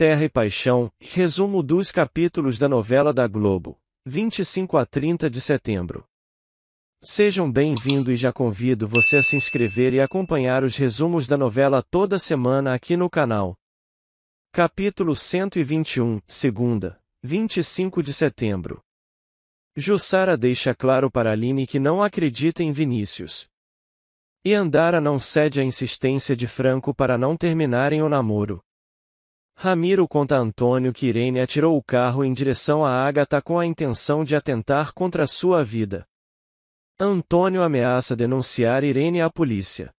Terra e Paixão, resumo dos capítulos da novela da Globo, 25 a 30 de setembro. Sejam bem-vindos e já convido você a se inscrever e acompanhar os resumos da novela toda semana aqui no canal. Capítulo 121, segunda, 25 de setembro. Jussara deixa claro para Aline que não acredita em Vinícius. E Andara não cede à insistência de Franco para não terminarem o namoro. Ramiro conta a Antônio que Irene atirou o carro em direção a Agatha com a intenção de atentar contra sua vida. Antônio ameaça denunciar Irene à polícia.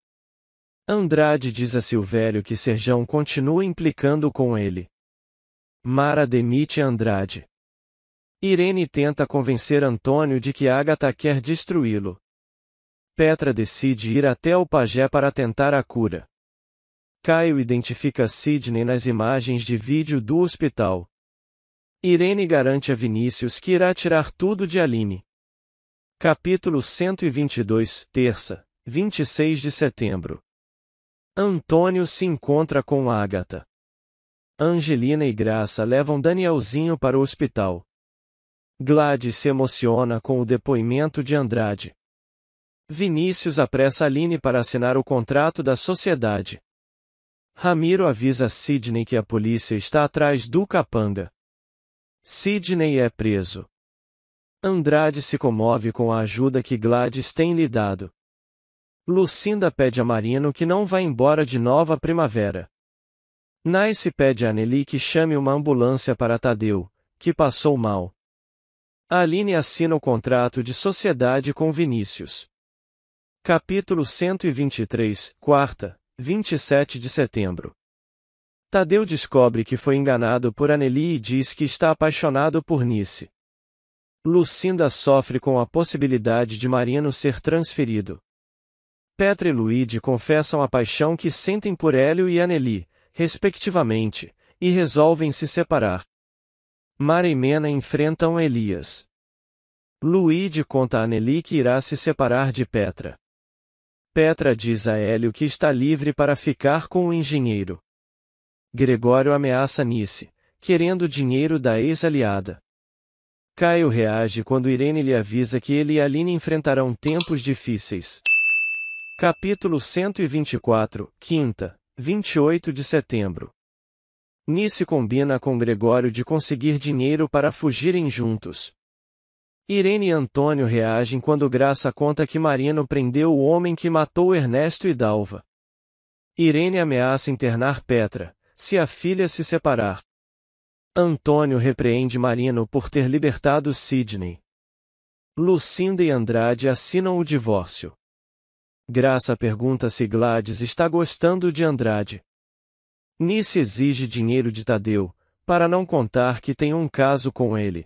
Andrade diz a Silvério que Serjão continua implicando com ele. Mara demite Andrade. Irene tenta convencer Antônio de que Agatha quer destruí-lo. Petra decide ir até o pajé para tentar a cura. Caio identifica Sidney nas imagens de vídeo do hospital. Irene garante a Vinícius que irá tirar tudo de Aline. Capítulo 122, terça, 26 de setembro. Antônio se encontra com Agatha. Angelina e Graça levam Danielzinho para o hospital. Gladys se emociona com o depoimento de Andrade. Vinícius apressa Aline para assinar o contrato da sociedade. Ramiro avisa Sidney que a polícia está atrás do capanga. Sidney é preso. Andrade se comove com a ajuda que Gladys tem lhe dado. Lucinda pede a Marino que não vá embora de nova primavera. Nice pede a Anneli que chame uma ambulância para Tadeu, que passou mal. Aline assina o contrato de sociedade com Vinícius. Capítulo 123, quarta, 27 de setembro. Tadeu descobre que foi enganado por Anneli e diz que está apaixonado por Nice. Lucinda sofre com a possibilidade de Marino ser transferido. Petra e Luíde confessam a paixão que sentem por Hélio e Anneli, respectivamente, e resolvem se separar. Mara e Mena enfrentam Elias. Luíde conta a Anneli que irá se separar de Petra. Petra diz a Hélio que está livre para ficar com o engenheiro. Gregório ameaça Nice, querendo dinheiro da ex-aliada. Caio reage quando Irene lhe avisa que ele e Aline enfrentarão tempos difíceis. Capítulo 124, quinta, 28 de setembro. Nice combina com Gregório de conseguir dinheiro para fugirem juntos. Irene e Antônio reagem quando Graça conta que Marino prendeu o homem que matou Ernesto e Dalva. Irene ameaça internar Petra, se a filha se separar. Antônio repreende Marino por ter libertado Sidney. Lucinda e Andrade assinam o divórcio. Graça pergunta se Gladys está gostando de Andrade. Nice exige dinheiro de Tadeu, para não contar que tem um caso com ele.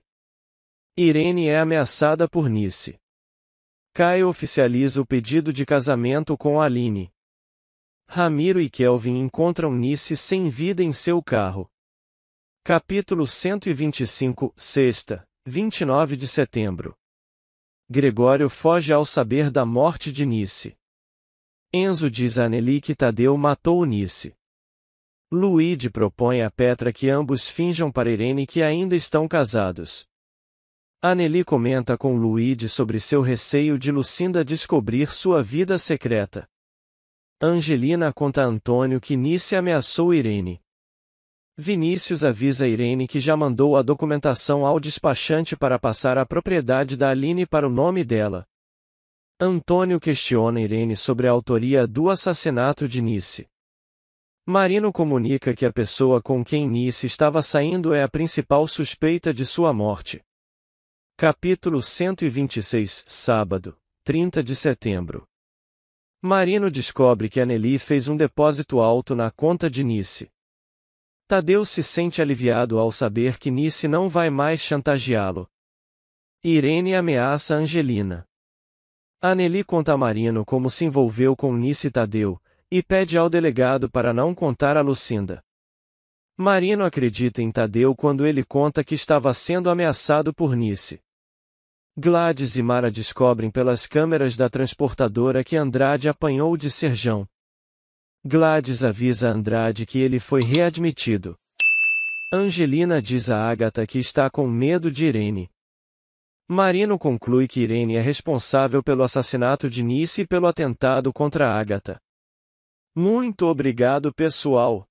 Irene é ameaçada por Nice. Caio oficializa o pedido de casamento com Aline. Ramiro e Kelvin encontram Nice sem vida em seu carro. Capítulo 125, sexta, 29 de setembro. Gregório foge ao saber da morte de Nice. Enzo diz a Anneli que Tadeu matou Nice. Luíde propõe a Petra que ambos finjam para Irene que ainda estão casados. Anneli comenta com Luigi sobre seu receio de Lucinda descobrir sua vida secreta. Angelina conta a Antônio que Nice ameaçou Irene. Vinícius avisa Irene que já mandou a documentação ao despachante para passar a propriedade da Aline para o nome dela. Antônio questiona Irene sobre a autoria do assassinato de Nice. Marino comunica que a pessoa com quem Nice estava saindo é a principal suspeita de sua morte. Capítulo 126 Sábado, 30 de setembro. Marino descobre que Anneli fez um depósito alto na conta de Nice. Tadeu se sente aliviado ao saber que Nice não vai mais chantageá-lo. Irene ameaça Angelina. Anneli conta a Marino como se envolveu com Nice e Tadeu, e pede ao delegado para não contar a Lucinda. Marino acredita em Tadeu quando ele conta que estava sendo ameaçado por Nice. Gladys e Mara descobrem pelas câmeras da transportadora que Andrade apanhou de Serjão. Gladys avisa Andrade que ele foi readmitido. Angelina diz a Agatha que está com medo de Irene. Marino conclui que Irene é responsável pelo assassinato de Nice e pelo atentado contra Agatha. Muito obrigado, pessoal.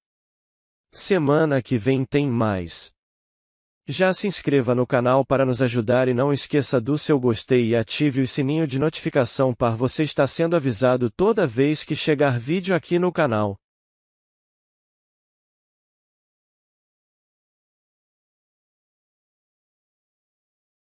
Semana que vem tem mais. Já se inscreva no canal para nos ajudar e não esqueça do seu gostei e ative o sininho de notificação para você estar sendo avisado toda vez que chegar vídeo aqui no canal.